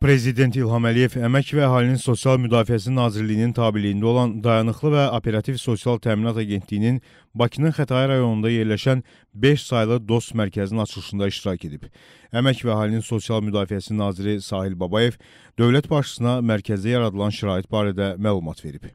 Prezident İlham Əliyev Əmək və Əhalinin Sosial Müdafiəsi Nazirliyinin tabeliyində olan Dayanıqlı və Operativ Sosial Təminat Agentliyinin Bakının Xətai rayonunda yerləşən 5 saylı DOST mərkəzinin açılışında iştirak edib. Əmək və Əhalinin Sosial Müdafiəsi Naziri Sahil Babayev dövlət başçısına mərkəzdə yaradılan şərait barədə məlumat verib.